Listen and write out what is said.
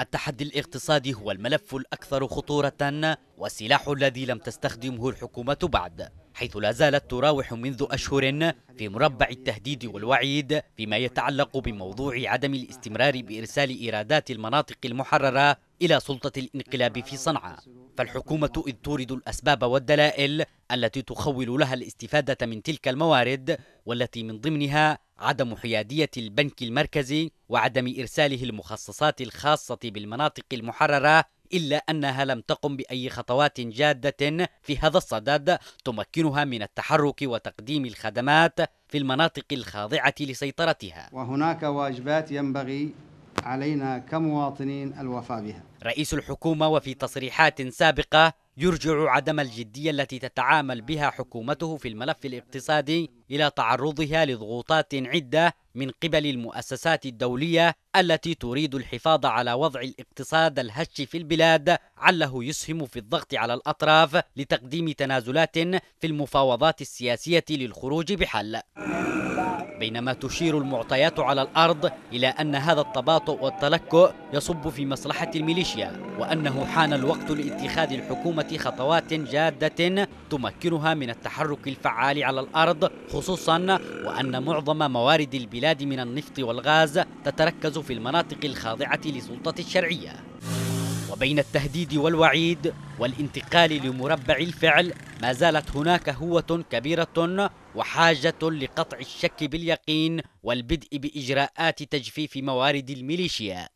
التحدي الاقتصادي هو الملف الأكثر خطورة والسلاح الذي لم تستخدمه الحكومة بعد حيث لا زالت تراوح منذ أشهر في مربع التهديد والوعيد فيما يتعلق بموضوع عدم الاستمرار بإرسال إيرادات المناطق المحررة إلى سلطة الانقلاب في صنعاء فالحكومة إذ تورد الأسباب والدلائل التي تخول لها الاستفادة من تلك الموارد والتي من ضمنها عدم حيادية البنك المركزي وعدم إرساله المخصصات الخاصة بالمناطق المحررة إلا أنها لم تقم بأي خطوات جادة في هذا الصدد تمكنها من التحرك وتقديم الخدمات في المناطق الخاضعة لسيطرتها وهناك واجبات ينبغي علينا كمواطنين الوفاء بها رئيس الحكومة وفي تصريحات سابقة يرجع عدم الجدية التي تتعامل بها حكومته في الملف الاقتصادي إلى تعرضها لضغوطات عدة من قبل المؤسسات الدولية التي تريد الحفاظ على وضع الاقتصاد الهش في البلاد عله يسهم في الضغط على الأطراف لتقديم تنازلات في المفاوضات السياسية للخروج بحل بينما تشير المعطيات على الأرض إلى أن هذا التباطؤ والتلكؤ يصب في مصلحة الميليشيا وأنه حان الوقت لاتخاذ الحكومة خطوات جادة تمكنها من التحرك الفعال على الأرض خصوصا وأن معظم موارد البلاد من النفط والغاز تتركز في المناطق الخاضعة لسلطة الشرعية وبين التهديد والوعيد والانتقال لمربع الفعل ما زالت هناك هوة كبيرة وحاجة لقطع الشك باليقين والبدء بإجراءات تجفيف موارد الميليشيا